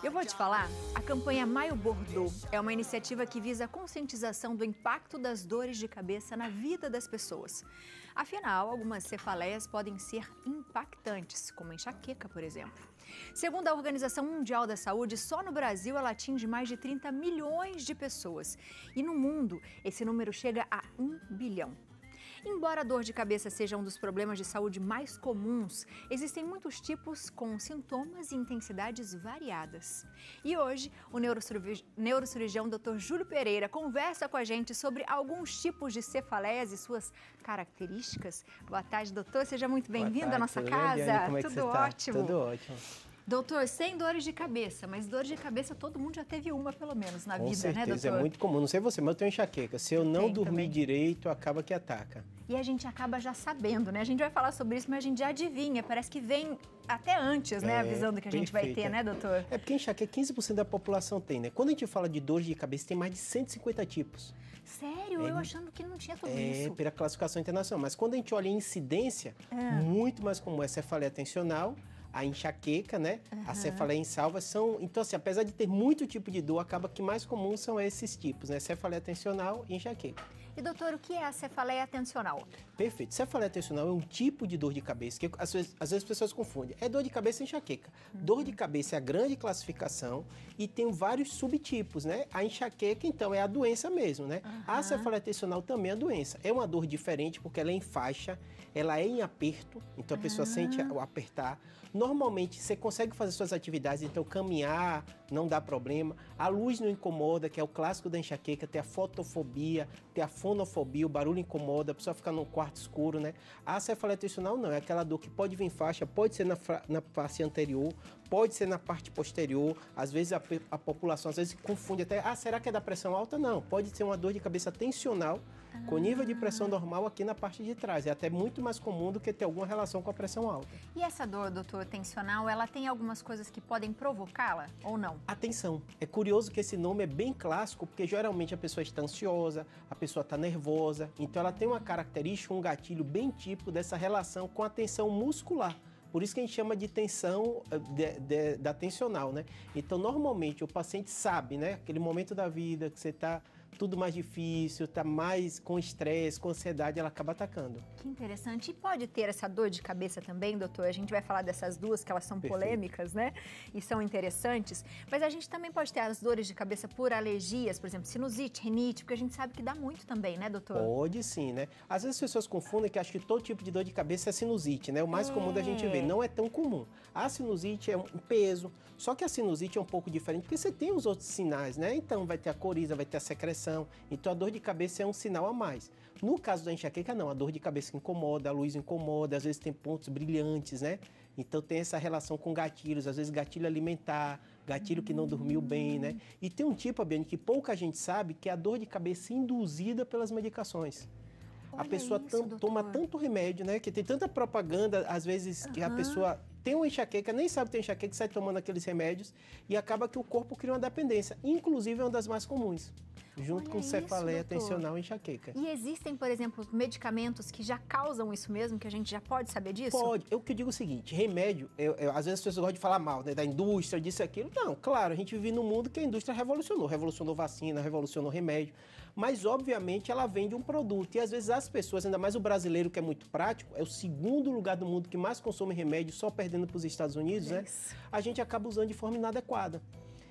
Eu vou te falar, a campanha Maio Bordeaux é uma iniciativa que visa a conscientização do impacto das dores de cabeça na vida das pessoas. Afinal, algumas cefaleias podem ser impactantes, como enxaqueca, por exemplo. Segundo a Organização Mundial da Saúde, só no Brasil ela atinge mais de 30 milhões de pessoas. E no mundo, esse número chega a 1 bilhão. Embora a dor de cabeça seja um dos problemas de saúde mais comuns, existem muitos tipos com sintomas e intensidades variadas. E hoje, o neurocirurgião Dr. Júlio Pereira conversa com a gente sobre alguns tipos de cefaleias e suas características. Boa tarde, doutor. Seja muito bem-vindo à nossa Tudo casa. Bem, como é que Tudo você tá? ótimo. Tá? Tudo ótimo. Doutor, sem dores de cabeça, mas dores de cabeça todo mundo já teve uma, pelo menos, na Com vida, né, certeza, né, doutor? É muito comum. Não sei você, mas eu tenho enxaqueca. Se eu, não dormir também. direito, acaba que ataca. E a gente acaba já sabendo, né? A gente vai falar sobre isso, mas a gente já adivinha. Parece que vem até antes, né? É, a visão do que a gente perfeita. vai ter, né, doutor? É porque enxaqueca 15% da população tem, né? Quando a gente fala de dores de cabeça, tem mais de 150 tipos. Sério? É, eu achando que não tinha tudo é, isso. É, pela classificação internacional. Mas quando a gente olha em incidência, ah. muito mais comum é cefaleia tensional, a enxaqueca, né? Uhum. A cefaleia insalva são. Então, assim, apesar de ter muito tipo de dor, acaba que mais comuns são esses tipos, né? Cefaleia tensional e enxaqueca. E doutor, o que é a cefaleia tensional? Perfeito. Cefaleia tensional é um tipo de dor de cabeça que às vezes, às vezes as pessoas confundem. É dor de cabeça enxaqueca. Uhum. Dor de cabeça é a grande classificação e tem vários subtipos, né? A enxaqueca, então, é a doença mesmo, né? Uhum. A cefaleia tensional também é a doença. É uma dor diferente porque ela é em faixa, ela é em aperto, então a pessoa uhum. sente o apertar. Normalmente você consegue fazer suas atividades, então caminhar não dá problema. A luz não incomoda, que é o clássico da enxaqueca, tem a fotofobia, ter a fonofobia, o barulho incomoda, a pessoa fica num quarto escuro, né? A cefaleia intestinal não, é aquela dor que pode vir em faixa, pode ser na, na face anterior, pode ser na parte posterior, às vezes a, a, população às vezes confunde até, ah, será que é da pressão alta? Não, pode ser uma dor de cabeça tensional ah. com nível de pressão normal aqui na parte de trás. É até muito mais comum do que ter alguma relação com a pressão alta. E essa dor, doutor, tensional, ela tem algumas coisas que podem provocá-la ou não? Atenção, é curioso que esse nome é bem clássico, porque geralmente a pessoa está é ansiosa, a pessoa está nervosa, então ela tem uma característica, um gatilho bem típico dessa relação com a tensão muscular. Por isso que a gente chama de tensão, eh, de, de, da tensional, né? Então, normalmente, o paciente sabe, né? Aquele momento da vida que você está tudo mais difícil, está mais com estresse, com ansiedade, ela acaba atacando. Que interessante. E pode ter essa dor de cabeça também, doutor? A gente vai falar dessas duas, que elas são Perfeito. polêmicas, né? E são interessantes. Mas a gente também pode ter as dores de cabeça por alergias, por exemplo, sinusite, rinite, porque a gente sabe que dá muito também, né, doutor? Pode sim, né? Às vezes as pessoas confundem que acho que todo tipo de dor de cabeça é sinusite, né? O mais é. comum da gente ver. É. Não é tão comum. A sinusite é um peso, só que a sinusite é um pouco diferente, porque você tem os outros sinais, né? Então vai ter a coriza, vai ter a secreção, então a dor de cabeça é um sinal a mais. No caso da enxaqueca, não. A dor de cabeça incomoda, a luz incomoda, às vezes tem pontos brilhantes, né? Então tem essa relação com gatilhos, às vezes gatilho alimentar, gatilho que não dormiu bem, né? E tem um tipo, Abiane, que pouca gente sabe, que é a dor de cabeça induzida pelas medicações. Olha a pessoa isso, toma tanto remédio, né? Que tem tanta propaganda, às vezes, uhum. que a pessoa tem uma enxaqueca, nem sabe que tem enxaqueca, sai tomando aqueles remédios e acaba que o corpo cria uma dependência. Inclusive é uma das mais comuns junto Olha com isso, cefaleia doutor. tensional e enxaqueca. E existem, por exemplo, medicamentos que já causam isso mesmo, que a gente já pode saber disso? Pode. Eu que digo o seguinte, remédio, eu, eu, às vezes as pessoas gostam de falar mal, né, da indústria, disso e aquilo. Não, claro, a gente vive num mundo que a indústria revolucionou. Revolucionou vacina, revolucionou remédio mas obviamente ela vende um produto. E às vezes as pessoas, ainda mais o brasileiro que é muito prático, é o segundo lugar do mundo que mais consome remédio, só perdendo para os Estados Unidos, né? A gente acaba usando de forma inadequada.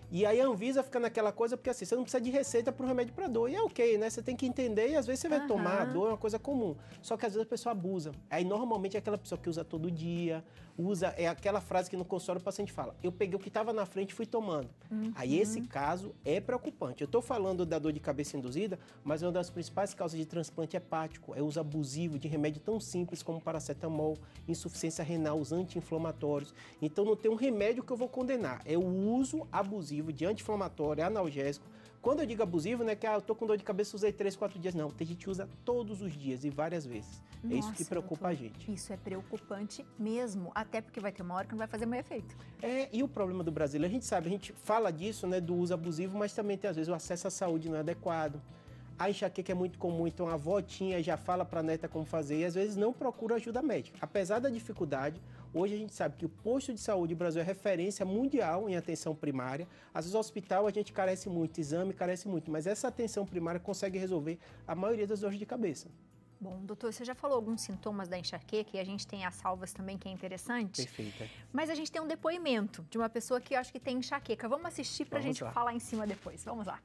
E aí a Anvisa fica naquela coisa, porque assim, você não precisa de receita para o remédio para dor. E é ok, né? Você tem que entender e às vezes você vai uhum. tomar, a dor é uma coisa comum. Só que às vezes a pessoa abusa. Aí normalmente é aquela pessoa que usa todo dia, usa é aquela frase que no consultório o paciente fala: eu peguei o que estava na frente e fui tomando. Uhum. Aí esse caso é preocupante. Eu estou falando da dor de cabeça induzida, mas uma das principais causas de transplante é hepático é o uso abusivo de remédio tão simples como paracetamol, insuficiência renal, os anti-inflamatórios. Então não tem um remédio que eu vou condenar, é o uso abusivo de anti-inflamatório, analgésico quando eu digo abusivo, não é que ah, eu tô com dor de cabeça, usei três, quatro dias. Não, tem gente que usa todos os dias e várias vezes. Nossa, é isso que preocupa doutor, a gente. Isso é preocupante mesmo, até porque vai ter uma hora que não vai fazer mais efeito. É, e o problema do Brasil. a gente sabe, a gente fala disso, né, do uso abusivo, mas também tem às vezes o acesso à saúde não é adequado. A enxaqueca é muito comum, então a avó tinha já fala para a neta como fazer e às vezes não procura ajuda médica. Apesar da dificuldade, Hoje a gente sabe que o posto de saúde do Brasil é referência mundial em atenção primária. Às vezes, o hospital a gente carece muito, exame carece muito, mas essa atenção primária consegue resolver a maioria das dores de cabeça. Bom, doutor, você já falou alguns sintomas da enxaqueca e a gente tem as salvas também, que é interessante. Perfeita. Mas a gente tem um depoimento de uma pessoa que eu acho que tem enxaqueca. Vamos assistir para a gente lá. falar em cima depois. Vamos lá.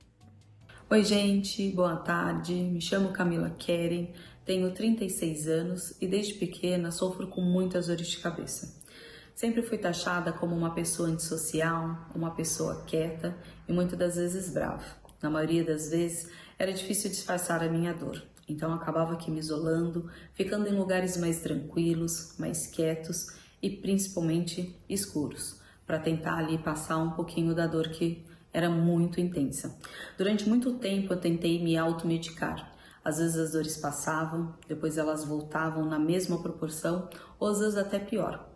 Oi, gente, boa tarde. Me chamo Camila Keren, tenho 36 anos e desde pequena sofro com muitas dores de cabeça. Sempre fui taxada como uma pessoa antissocial, uma pessoa quieta e muitas das vezes brava. Na maioria das vezes era difícil disfarçar a minha dor, então acabava aqui me isolando, ficando em lugares mais tranquilos, mais quietos e principalmente escuros, para tentar ali passar um pouquinho da dor que era muito intensa. Durante muito tempo eu tentei me automedicar. Às vezes as dores passavam, depois elas voltavam na mesma proporção, ou às vezes até pior.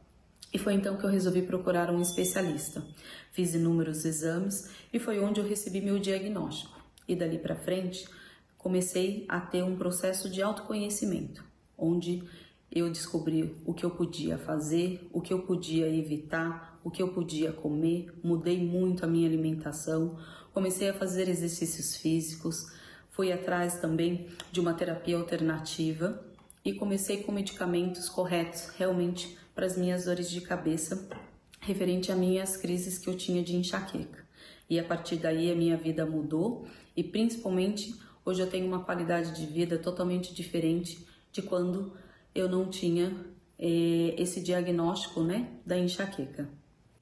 E foi então que eu resolvi procurar um especialista. Fiz inúmeros exames e foi onde eu recebi meu diagnóstico. E dali para frente, comecei a ter um processo de autoconhecimento, onde eu descobri o que eu podia fazer, o que eu podia evitar, o que eu podia comer, mudei muito a minha alimentação, comecei a fazer exercícios físicos, fui atrás também de uma terapia alternativa e comecei com medicamentos corretos realmente para as minhas dores de cabeça referente a minhas crises que eu tinha de enxaqueca. E a partir daí a minha vida mudou e principalmente hoje eu tenho uma qualidade de vida totalmente diferente de quando eu não tinha eh, esse diagnóstico né, da enxaqueca.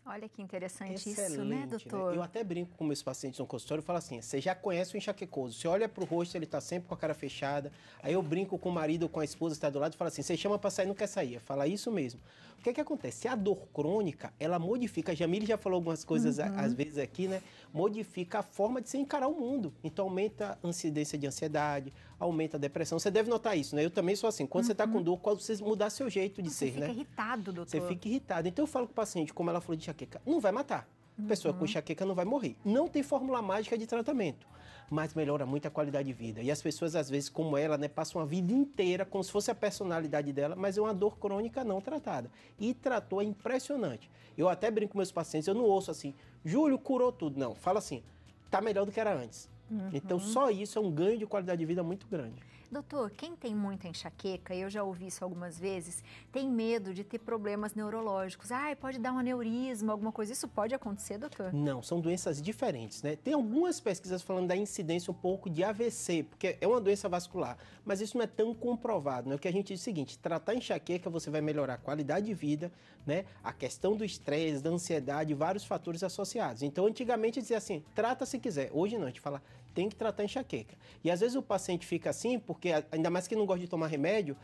Olha que interessante Excelente, isso, né, né? doutor? Né? Eu até brinco com meus pacientes no consultório e falo assim: você já conhece o enxaquecoso, você olha pro rosto, ele está sempre com a cara fechada. Aí eu brinco com o marido ou com a esposa que está do lado e falo assim: você chama para sair, não quer sair. Fala é isso mesmo. O que é que acontece? A dor crônica, ela modifica. A Jamile já falou algumas coisas uhum. às vezes aqui, né? Modifica a forma de se encarar o mundo. Então aumenta a incidência de ansiedade, aumenta a depressão. Você deve notar isso, né? Eu também sou assim. Quando tá uhum. você está com dor, quando você mudar seu jeito de você ser, né? Você fica irritado, doutor. Você fica irritado. Então eu falo com o paciente, como ela falou de enxaqueca, não vai matar. Uhum. Pessoa com uhum. enxaqueca não vai morrer. Não tem fórmula mágica de tratamento, mas melhora muito a qualidade de vida. E as pessoas, às vezes, como ela, né, passam a vida inteira como se fosse a personalidade dela, mas é uma dor crônica não tratada. E tratou é impressionante. Eu até brinco com meus pacientes, eu não ouço assim, Júlio curou tudo. Não, fala assim, tá melhor do que era antes. Uhum. Então, só isso é um ganho de qualidade de vida muito grande. Doutor, quem tem muita enxaqueca, e eu já ouvi isso algumas vezes, tem medo de ter problemas neurológicos. Ah, pode dar um aneurisma, alguma coisa. Isso pode acontecer, doutor? Não, são doenças diferentes, né? Tem algumas pesquisas falando da incidência um pouco de AVC, porque é uma doença vascular, mas isso não é tão comprovado, né? O que a gente diz é o seguinte, tratar enxaqueca você vai melhorar a qualidade de vida, né? A questão do estresse, da ansiedade, vários fatores associados. Então, antigamente dizia assim, trata se quiser. Hoje não, a gente fala, tem que tratar enxaqueca. E às vezes o paciente fica assim porque porque ainda mais que não gosta de tomar remédio,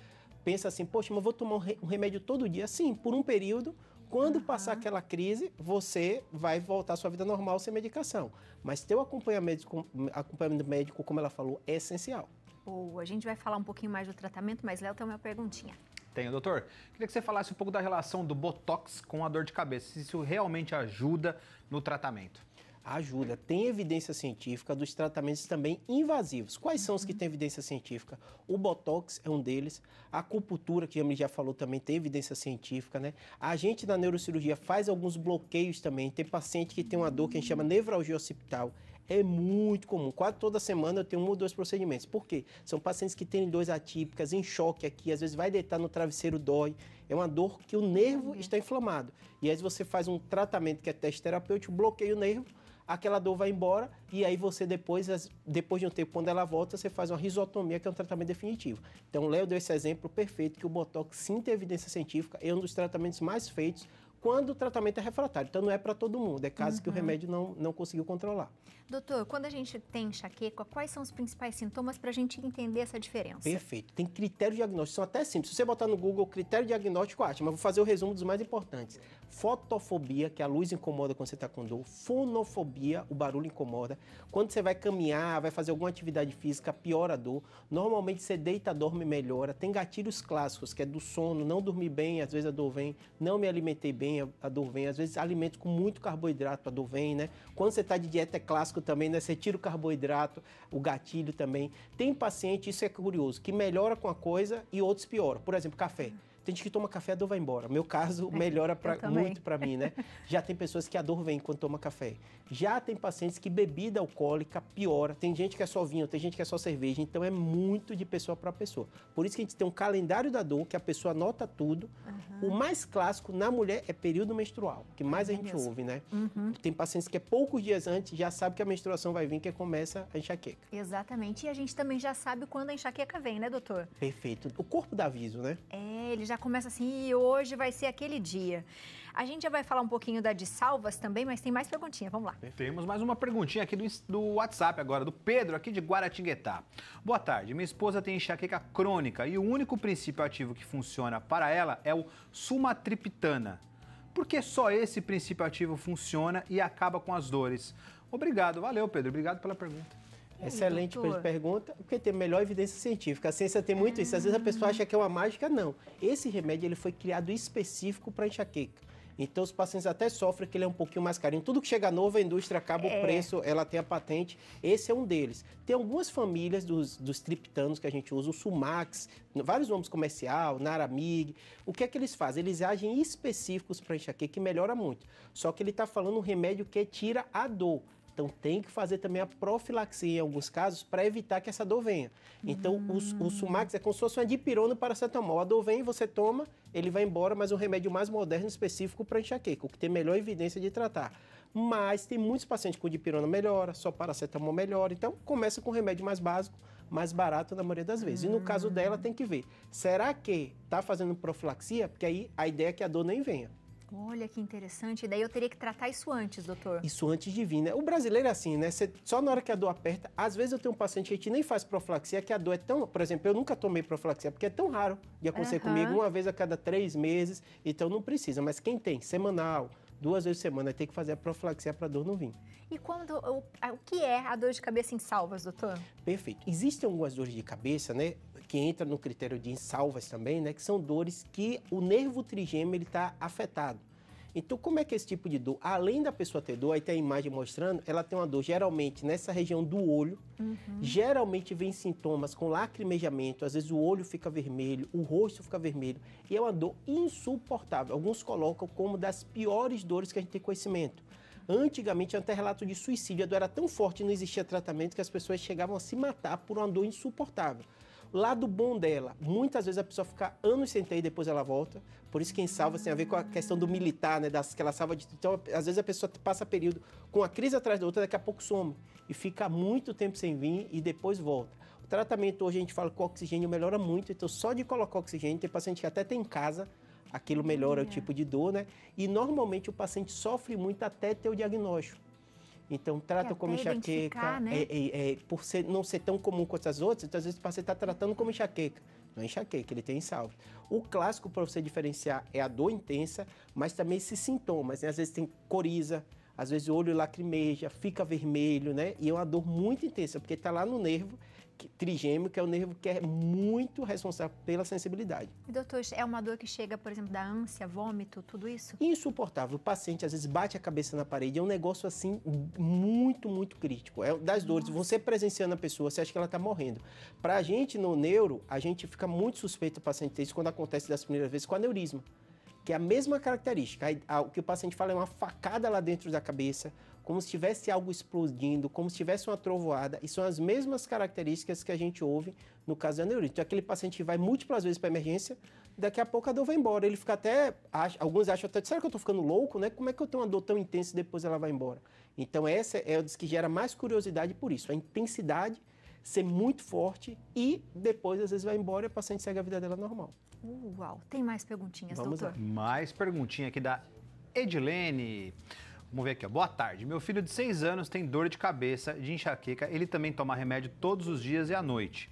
pensa assim, poxa, mas vou tomar um remédio todo dia. Sim, por um período. Quando uhum. passar aquela crise, você vai voltar à sua vida normal sem medicação. Mas ter o acompanhamento, acompanhamento médico, como ela falou, é essencial. Boa, a gente vai falar um pouquinho mais do tratamento, mas Léo tem uma perguntinha. Tenho, doutor. Queria que você falasse um pouco da relação do Botox com a dor de cabeça, se isso realmente ajuda no tratamento ajuda. Tem evidência científica dos tratamentos também invasivos. Quais são os que uhum. têm evidência científica? O Botox é um deles. A acupuntura, que a Emily já falou, também tem evidência científica, né? A gente da neurocirurgia faz alguns bloqueios também. Tem paciente que tem uma dor que a gente chama nevralgia occipital. É muito comum. Quase toda semana eu tenho um ou dois procedimentos. Por quê? São pacientes que têm dores atípicas, em choque aqui, às vezes vai deitar no travesseiro, dói. É uma dor que o nervo uhum. está inflamado. E aí você faz um tratamento que é teste terapêutico, bloqueia o nervo, aquela dor vai embora e aí você depois, depois de um tempo, quando ela volta, você faz uma risotomia, que é um tratamento definitivo. Então, Léo deu esse exemplo perfeito que o Botox sim tem evidência científica, é um dos tratamentos mais feitos quando o tratamento é refratário. Então, não é para todo mundo, é caso uhum. que o uhum. remédio não, não conseguiu controlar. Doutor, quando a gente tem enxaqueca, quais são os principais sintomas para a gente entender essa diferença? Perfeito. Tem critérios diagnósticos, são até simples. Se você botar no Google critério diagnóstico, acha, mas vou fazer o resumo dos mais importantes. Fotofobia, que é a luz incomoda quando você está com dor. Fonofobia, o barulho incomoda. Quando você vai caminhar, vai fazer alguma atividade física, piora a dor. Normalmente você deita, dorme melhora. Tem gatilhos clássicos, que é do sono, não dormir bem, às vezes a dor vem, não me alimentei bem vem, a dor vem. Às vezes, alimentos com muito carboidrato, a dor vem, né? Quando você está de dieta é clássico também, né? Você tira o carboidrato, o gatilho também. Tem paciente, isso é curioso, que melhora com a coisa e outros pioram. Por exemplo, café. Tem gente que toma café, a dor vai embora. Meu caso melhora pra, muito para mim, né? Já tem pessoas que a dor vem quando toma café. Já tem pacientes que bebida alcoólica piora. Tem gente que é só vinho, tem gente que é só cerveja. Então é muito de pessoa para pessoa. Por isso que a gente tem um calendário da dor que a pessoa anota tudo. Uhum. O mais clássico na mulher é período menstrual, que mais é a gente mesmo. ouve, né? Uhum. Tem pacientes que é poucos dias antes já sabe que a menstruação vai vir, que começa a enxaqueca. Exatamente. E a gente também já sabe quando a enxaqueca vem, né, doutor? Perfeito. O corpo dá aviso, né? É, ele já começa assim, e hoje vai ser aquele dia. A gente já vai falar um pouquinho da de salvas também, mas tem mais perguntinha, vamos lá. Temos mais uma perguntinha aqui do, do WhatsApp agora, do Pedro, aqui de Guaratinguetá. Boa tarde, minha esposa tem enxaqueca crônica e o único princípio ativo que funciona para ela é o sumatriptana. Por que só esse princípio ativo funciona e acaba com as dores? Obrigado, valeu Pedro, obrigado pela pergunta. É excelente doutor. pergunta, porque tem melhor evidência científica. A ciência tem muito isso. Às vezes a pessoa acha que é uma mágica, não. Esse remédio ele foi criado específico para enxaqueca. Então os pacientes até sofrem que ele é um pouquinho mais carinho. Tudo que chega novo, a indústria acaba é. o preço, ela tem a patente. Esse é um deles. Tem algumas famílias dos, dos triptanos que a gente usa, o Sumax, vários nomes comercial, Naramig. O que é que eles fazem? Eles agem específicos para enxaqueca, que melhora muito. Só que ele está falando um remédio que tira a dor. Então tem que fazer também a profilaxia em alguns casos para evitar que essa dor venha. Então hum. o Sumax é como se fosse uma dipirona para paracetamol. A dor vem, você toma, ele vai embora, mas um remédio mais moderno específico para enxaqueca, o que tem melhor evidência de tratar. Mas tem muitos pacientes com dipirona melhora, só paracetamol melhora. Então começa com um remédio mais básico, mais barato na maioria das vezes. Hum. E no caso dela tem que ver, será que está fazendo profilaxia? Porque aí a ideia é que a dor nem venha. Olha que interessante. Daí eu teria que tratar isso antes, doutor. Isso antes de vir, né? O brasileiro é assim, né? só na hora que a dor aperta, às vezes eu tenho um paciente que a gente nem faz profilaxia, que a dor é tão. Por exemplo, eu nunca tomei profilaxia, porque é tão raro de acontecer uhum. comigo, uma vez a cada três meses, então não precisa. Mas quem tem semanal, duas vezes por semana, tem que fazer a profilaxia para dor no vinho E quando o, o que é a dor de cabeça em salvas, doutor? Perfeito. Existem algumas dores de cabeça, né, que entra no critério de insalvas também, né, que são dores que o nervo trigêmeo ele está afetado. Então, como é que esse tipo de dor? Além da pessoa ter dor, aí tem a imagem mostrando, ela tem uma dor geralmente nessa região do olho. Uhum. Geralmente vem sintomas com lacrimejamento, às vezes o olho fica vermelho, o rosto fica vermelho. E é uma dor insuportável. Alguns colocam como das piores dores que a gente tem conhecimento. Antigamente, até relato de suicídio, a dor era tão forte e não existia tratamento que as pessoas chegavam a se matar por uma dor insuportável. Lado bom dela, muitas vezes a pessoa fica anos sem ter e depois ela volta. Por isso quem salva tem assim, a ver com a questão do militar, né? Das, que ela salva de. Então, às vezes a pessoa passa período com a crise atrás da outra, daqui a pouco some. E fica muito tempo sem vir e depois volta. O tratamento hoje a gente fala que o oxigênio melhora muito, então só de colocar oxigênio, tem paciente que até tem em casa, aquilo melhora é. o tipo de dor, né? E normalmente o paciente sofre muito até ter o diagnóstico. Então trata como enxaqueca. Né? É, é, é, por ser, não ser tão comum quanto as outras, então às vezes o paciente está tratando como enxaqueca. Não é enxaqueca, ele tem insalvo. O clássico para você diferenciar é a dor intensa, mas também esses sintomas. Né? Às vezes tem coriza, às vezes o olho lacrimeja, fica vermelho, né? E é uma dor muito intensa, porque está lá no nervo trigêmeo, que é o nervo que é muito responsável pela sensibilidade. E, doutor, é uma dor que chega, por exemplo, da ânsia, vômito, tudo isso? Insuportável. O paciente às vezes bate a cabeça na parede, é um negócio assim muito, muito crítico. É das dores. Nossa. Você presenciando a pessoa, você acha que ela está morrendo. Para a gente no neuro, a gente fica muito suspeito do paciente ter isso quando acontece das primeiras vezes com aneurisma que é a mesma característica. O que o paciente fala é uma facada lá dentro da cabeça, como se tivesse algo explodindo, como se tivesse uma trovoada, e são as mesmas características que a gente ouve no caso da neurite. Então, aquele paciente vai múltiplas vezes para emergência, daqui a pouco a dor vai embora. Ele fica até, alguns acham até, será que eu estou ficando louco, né? Como é que eu tenho uma dor tão intensa e depois ela vai embora? Então, essa é o que gera mais curiosidade por isso, a intensidade ser muito forte e depois às vezes vai embora e a paciente segue a vida dela normal. Uau, tem mais perguntinhas, Vamos doutor? Lá. Mais perguntinha aqui da Edilene. Vamos ver aqui, ó. Boa tarde. Meu filho de 6 anos tem dor de cabeça, de enxaqueca. Ele também toma remédio todos os dias e à noite.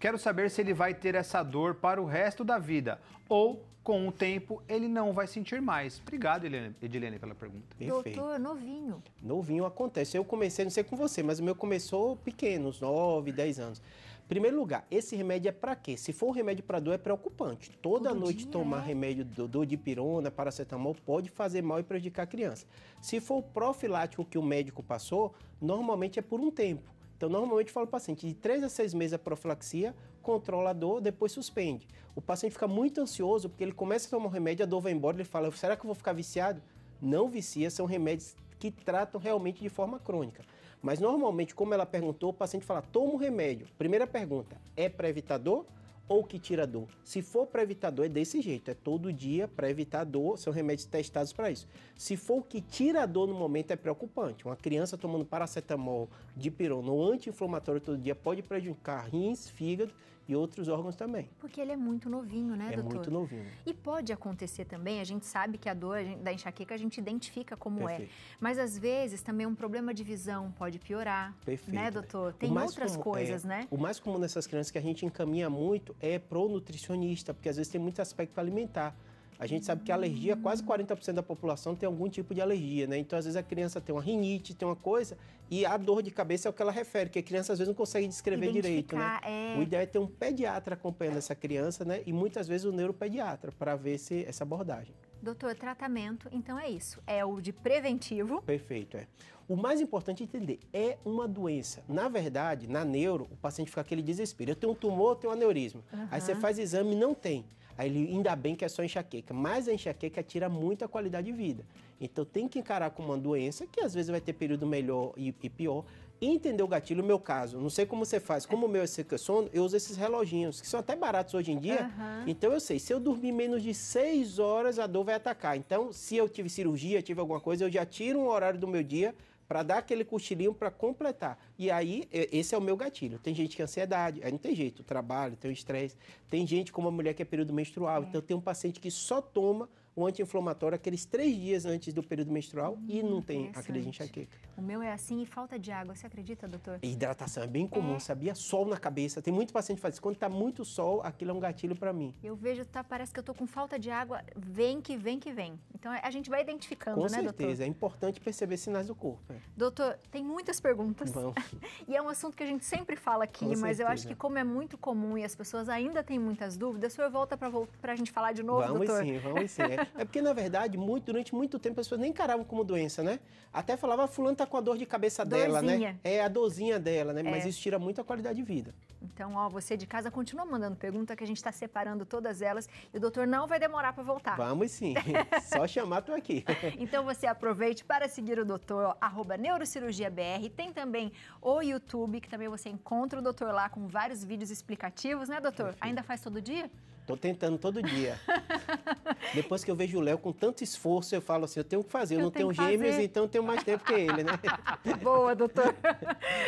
Quero saber se ele vai ter essa dor para o resto da vida ou com o tempo ele não vai sentir mais. Obrigado, Edilene, pela pergunta. Perfeito. Doutor, novinho. Novinho acontece. Eu comecei, não sei com você, mas o meu começou pequeno, uns 9, 10 anos. Primeiro lugar, esse remédio é para quê? Se for um remédio para dor, é preocupante. Toda Todo noite dia, tomar é? remédio do, de pirona, paracetamol, pode fazer mal e prejudicar a criança. Se for o profilático que o médico passou, normalmente é por um tempo. Então, normalmente eu falo ao paciente, de 3 a 6 meses a profilaxia, controla a dor, depois suspende. O paciente fica muito ansioso porque ele começa a tomar o remédio, a dor vai embora, ele fala, será que eu vou ficar viciado? Não vicia, são remédios que tratam realmente de forma crônica. Mas normalmente, como ela perguntou, o paciente fala: toma o remédio. Primeira pergunta: é para evitar dor? ou que tira dor. Se for para evitar dor, é desse jeito, é todo dia para evitar dor, são remédios testados para isso. Se for o que tira dor no momento, é preocupante. Uma criança tomando paracetamol, dipirona ou anti-inflamatório todo dia pode prejudicar rins, fígado e outros órgãos também. Porque ele é muito novinho, né, é doutor? É muito novinho. E pode acontecer também, a gente sabe que a dor da enxaqueca a gente identifica como é. Perfeito. é. Mas às vezes também um problema de visão pode piorar. Né, Perfeito. Né, doutor? Tem outras comum, coisas, é, né? O mais comum nessas crianças que a gente encaminha muito é pro nutricionista, porque às vezes tem muito aspecto alimentar. A gente sabe que a alergia, quase 40% da população tem algum tipo de alergia, né? Então, às vezes, a criança tem uma rinite, tem uma coisa, e a dor de cabeça é o que ela refere, que a criança às vezes não consegue descrever direito, né? É... O ideal é ter um pediatra acompanhando essa criança, né? E muitas vezes o neuropediatra, para ver se essa abordagem. Doutor, tratamento, então é isso. É o de preventivo. Perfeito, é. O mais importante é entender, é uma doença. Na verdade, na neuro, o paciente fica aquele desespero. Eu tenho um tumor, eu tenho um aneurisma. Uhum. Aí você faz exame e não tem. Aí ele, ainda bem que é só enxaqueca, mas a enxaqueca tira muita qualidade de vida. Então tem que encarar como uma doença que às vezes vai ter período melhor e, e pior. entender o gatilho, no meu caso, não sei como você faz, como o meu é seca sono, eu uso esses reloginhos, que são até baratos hoje em dia. Uhum. Então eu sei, se eu dormir menos de 6 horas, a dor vai atacar. Então, se eu tive cirurgia, tive alguma coisa, eu já tiro um horário do meu dia para dar aquele cochilinho para completar. E aí, esse é o meu gatilho. Tem gente que tem é ansiedade, aí não tem jeito, trabalho, tem estresse. Tem gente como a mulher que é período menstrual. É. Então, tem um paciente que só toma o anti-inflamatório aqueles três dias antes do período menstrual hum, e não tem a crise de enxaqueca. O meu é assim e falta de água, você acredita, doutor? Hidratação é bem é. comum, é. sabia? Sol na cabeça. Tem muito paciente que faz isso. Quando está muito sol, aquilo é um gatilho para mim. Eu vejo, tá, parece que eu tô com falta de água, vem que vem que vem. Então é, a gente vai identificando, com né, certeza. doutor? Com certeza, é importante perceber sinais do corpo. É. Doutor, tem muitas perguntas. Vamos. e é um assunto que a gente sempre fala aqui, com mas certeza. eu acho que como é muito comum e as pessoas ainda têm muitas dúvidas, o senhor volta para a gente falar de novo, vamos doutor? Vamos sim, vamos sim. É. É porque, na verdade, muito, durante muito tempo as pessoas nem encaravam como doença, né? Até falava, ah, fulano tá com a dor de cabeça dorzinha. dela, né? É a dorzinha dela, né? É. Mas isso tira muito a qualidade de vida. Então, ó, você de casa continua mandando pergunta que a gente está separando todas elas e o doutor não vai demorar para voltar. Vamos sim. Só chamar, tô aqui. então você aproveite para seguir o doutor, ó, neurocirurgiabr. Tem também o YouTube, que também você encontra o doutor lá com vários vídeos explicativos, né, doutor? Perfeito. Ainda faz todo dia? Tô tentando todo dia. Depois que eu vejo o Léo com tanto esforço, eu falo assim, eu tenho o que fazer. Eu, eu não tenho, tenho gêmeos, fazer. então eu tenho mais tempo que ele, né? Boa, doutor.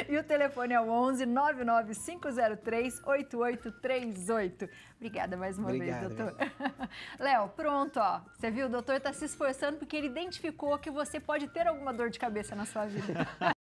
E o telefone é o 11 99503 8838. Obrigada mais uma Obrigado, vez, doutor. Léo, pronto, ó. Você viu, o doutor está se esforçando porque ele identificou que você pode ter alguma dor de cabeça na sua vida.